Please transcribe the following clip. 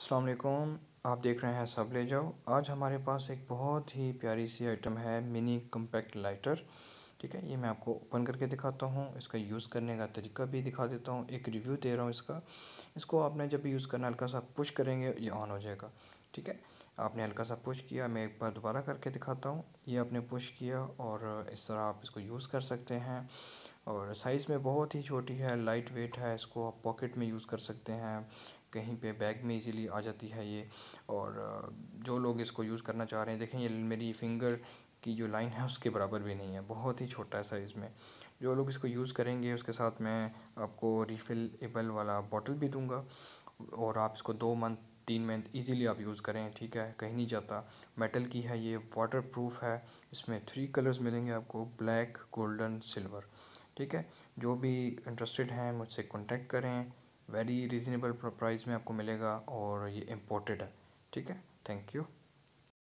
अस्सलाम आप देख रहे हैं सब ले जाओ आज हमारे पास एक बहुत ही प्यारी सी आइटम है मिनी कम्पैक्ट लाइटर ठीक है ये मैं आपको ओपन करके दिखाता हूँ इसका यूज़ करने का तरीका भी दिखा देता हूँ एक रिव्यू दे रहा हूँ इसका इसको आपने जब भी यूज़ करना हल्का सा पुश करेंगे ये ऑन हो जाएगा ठीक है आपने हल्का सा पुश किया मैं एक बार दोबारा करके दिखाता हूँ ये आपने पुश किया और इस तरह आप इसको यूज़ कर सकते हैं और साइज़ में बहुत ही छोटी है लाइट वेट है इसको आप पॉकेट में यूज़ कर सकते हैं कहीं पे बैग में इजीली आ जाती है ये और जो लोग इसको यूज़ करना चाह रहे हैं देखें ये मेरी फिंगर की जो लाइन है उसके बराबर भी नहीं है बहुत ही छोटा है साइज़ में जो लोग इसको यूज़ करेंगे उसके साथ मैं आपको रिफिलेबल वाला बॉटल भी दूंगा और आप इसको दो मंथ तीन मंथ इजीली आप यूज़ करें ठीक है कहीं नहीं जाता मेटल की है ये वाटर प्रूफ है इसमें थ्री कलर्स मिलेंगे आपको ब्लैक गोल्डन सिल्वर ठीक है जो भी इंटरेस्टेड हैं मुझसे कांटेक्ट करें वेरी रिजनेबल प्राइस में आपको मिलेगा और ये इम्पोर्टेड है ठीक है थैंक यू